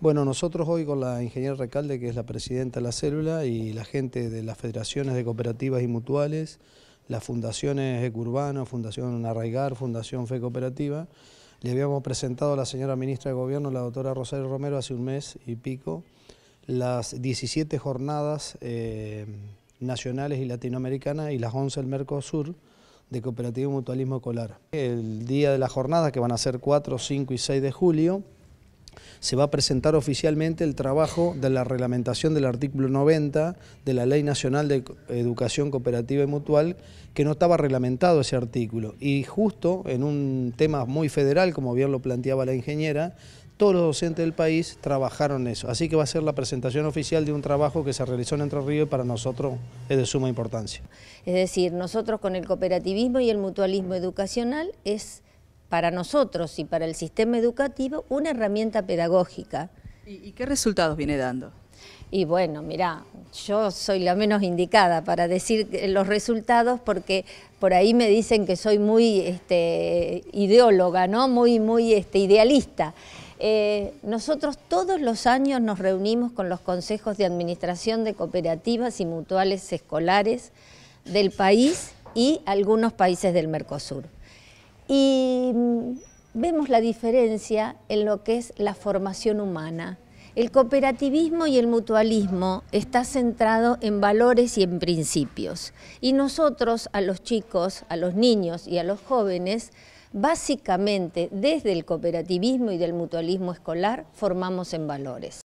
Bueno, nosotros hoy con la ingeniera Recalde, que es la presidenta de la célula, y la gente de las federaciones de cooperativas y mutuales, las fundaciones Ecurbano, Fundación Arraigar, Fundación Fe Cooperativa, le habíamos presentado a la señora ministra de Gobierno, la doctora Rosario Romero, hace un mes y pico, las 17 jornadas eh, nacionales y latinoamericanas y las 11 del Mercosur, de Cooperativo Mutualismo Escolar. El día de la jornada, que van a ser 4, 5 y 6 de julio, se va a presentar oficialmente el trabajo de la reglamentación del artículo 90 de la Ley Nacional de Educación Cooperativa y Mutual, que no estaba reglamentado ese artículo. Y justo en un tema muy federal, como bien lo planteaba la ingeniera, todos los docentes del país trabajaron eso. Así que va a ser la presentación oficial de un trabajo que se realizó en Entre Ríos y para nosotros es de suma importancia. Es decir, nosotros con el cooperativismo y el mutualismo educacional es para nosotros y para el sistema educativo una herramienta pedagógica. ¿Y, qué resultados viene dando? Y bueno, mirá, yo soy la menos indicada para decir los resultados porque por ahí me dicen que soy muy este, ideóloga, ¿no? Muy, muy este, idealista. Eh, nosotros todos los años nos reunimos con los consejos de administración de cooperativas y mutuales escolares del país y algunos países del Mercosur. Y mm, vemos la diferencia en lo que es la formación humana. El cooperativismo y el mutualismo está centrado en valores y en principios. Y nosotros a los chicos, a los niños y a los jóvenes, básicamente desde el cooperativismo y del mutualismo escolar, formamos en valores.